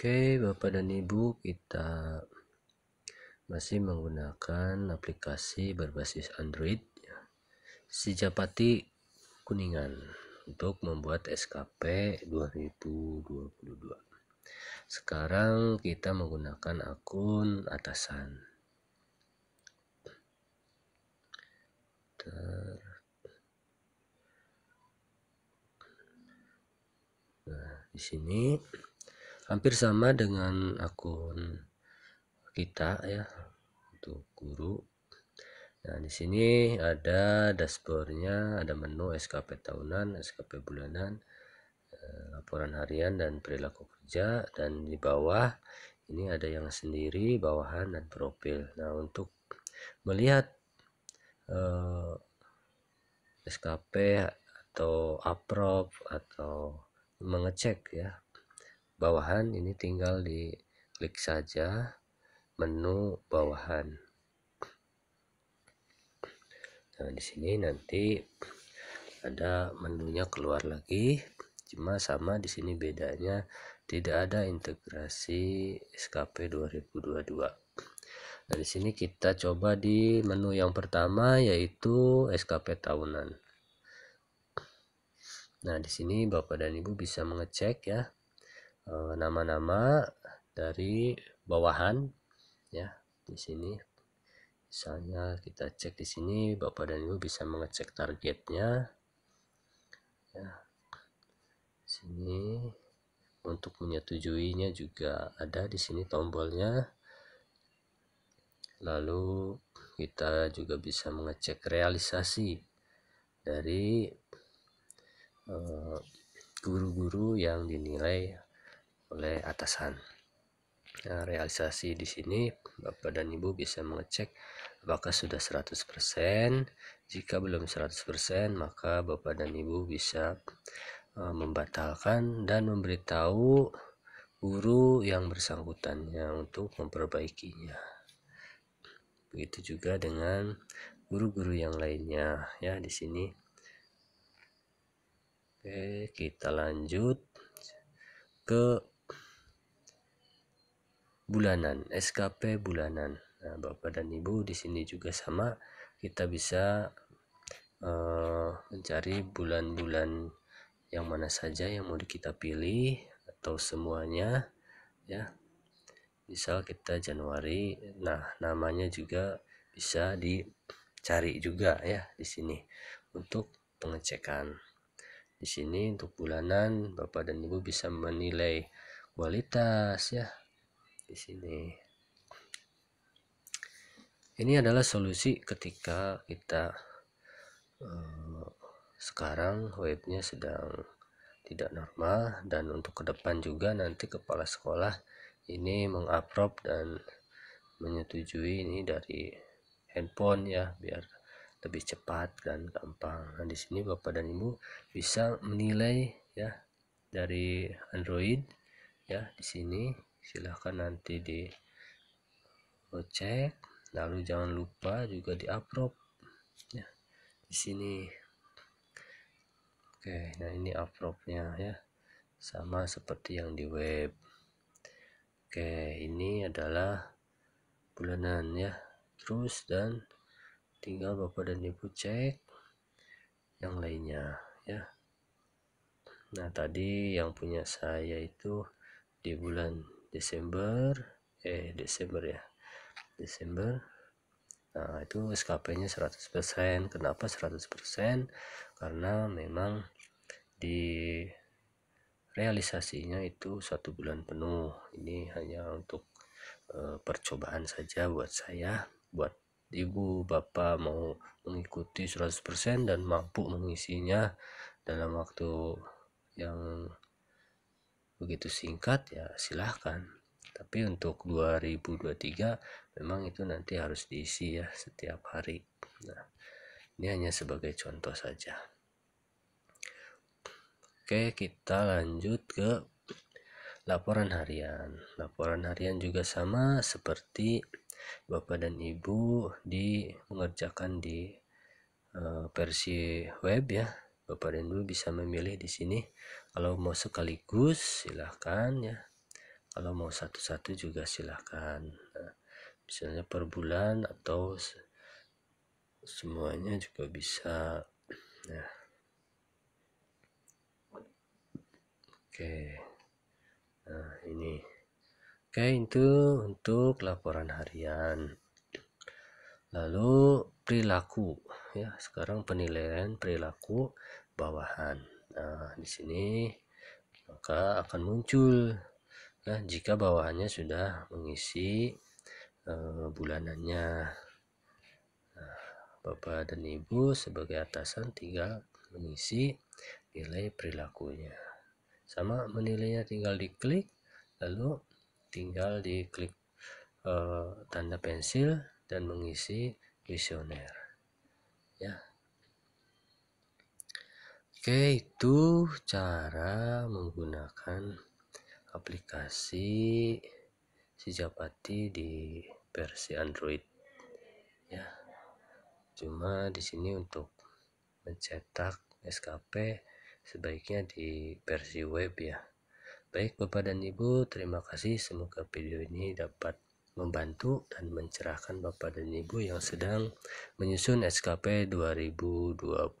Oke, Bapak dan Ibu, kita masih menggunakan aplikasi berbasis Android Si Japati Kuningan untuk membuat SKP 2022. Sekarang kita menggunakan akun atasan. Ter... Nah, di sini hampir sama dengan akun kita ya untuk guru nah di sini ada dashboardnya ada menu SKP tahunan SKP bulanan eh, laporan harian dan perilaku kerja dan di bawah ini ada yang sendiri bawahan dan profil nah untuk melihat eh, SKP atau approve atau mengecek ya bawahan ini tinggal di klik saja menu bawahan nah di sini nanti ada menunya keluar lagi cuma sama di sini bedanya tidak ada integrasi SKP 2022 nah di sini kita coba di menu yang pertama yaitu SKP tahunan nah di sini Bapak dan Ibu bisa mengecek ya Eh, nama-nama dari bawahan ya di sini misalnya kita cek di sini bapak dan ibu bisa mengecek targetnya ya sini untuk menyetujuinya juga ada di sini tombolnya lalu kita juga bisa mengecek realisasi dari eh, guru-guru uh, yang dinilai oleh atasan. Nah, realisasi di sini Bapak dan Ibu bisa mengecek apakah sudah 100%. Jika belum 100%, maka Bapak dan Ibu bisa uh, membatalkan dan memberitahu guru yang bersangkutannya untuk memperbaikinya. Begitu juga dengan guru-guru yang lainnya ya di sini. Oke, kita lanjut ke bulanan, SKP bulanan. Nah, Bapak dan Ibu di sini juga sama, kita bisa uh, mencari bulan-bulan yang mana saja yang mau kita pilih atau semuanya ya. Misal kita Januari, nah namanya juga bisa dicari juga ya di sini untuk pengecekan. Di sini untuk bulanan Bapak dan Ibu bisa menilai kualitas ya di sini. Ini adalah solusi ketika kita eh, sekarang webnya sedang tidak normal dan untuk ke depan juga nanti kepala sekolah ini mengaprop dan menyetujui ini dari handphone ya biar lebih cepat dan gampang. Nah di sini bapak dan ibu bisa menilai ya dari Android ya di sini silahkan nanti di cek lalu jangan lupa juga di approve ya di sini oke nah ini approve nya ya sama seperti yang di web oke ini adalah bulanan ya terus dan tinggal bapak dan ibu cek yang lainnya ya nah tadi yang punya saya itu di bulan Desember eh Desember ya Desember nah itu SKP-nya 100% kenapa 100% karena memang di realisasinya itu satu bulan penuh ini hanya untuk uh, percobaan saja buat saya buat ibu bapak mau mengikuti 100% dan mampu mengisinya dalam waktu yang begitu singkat ya silahkan tapi untuk 2023 memang itu nanti harus diisi ya setiap hari nah ini hanya sebagai contoh saja oke kita lanjut ke laporan harian laporan harian juga sama seperti bapak dan ibu di mengerjakan di uh, versi web ya bapak dan ibu bisa memilih di sini kalau mau sekaligus silahkan ya kalau mau satu-satu juga silahkan nah, misalnya per bulan atau semuanya juga bisa ya. oke nah ini oke itu untuk laporan harian lalu perilaku ya sekarang penilaian perilaku bawahan Nah, di sini maka akan muncul ya, jika bawahannya sudah mengisi uh, bulanannya. Nah, Bapak dan Ibu sebagai atasan tinggal mengisi nilai perilakunya. Sama menilainya tinggal diklik lalu tinggal diklik uh, tanda pensil dan mengisi kuesioner. Ya. Oke, itu cara menggunakan aplikasi Sijapati di versi Android. Ya. Cuma di sini untuk mencetak SKP sebaiknya di versi web ya. Baik Bapak dan Ibu, terima kasih. Semoga video ini dapat membantu dan mencerahkan Bapak dan Ibu yang sedang menyusun SKP 2022.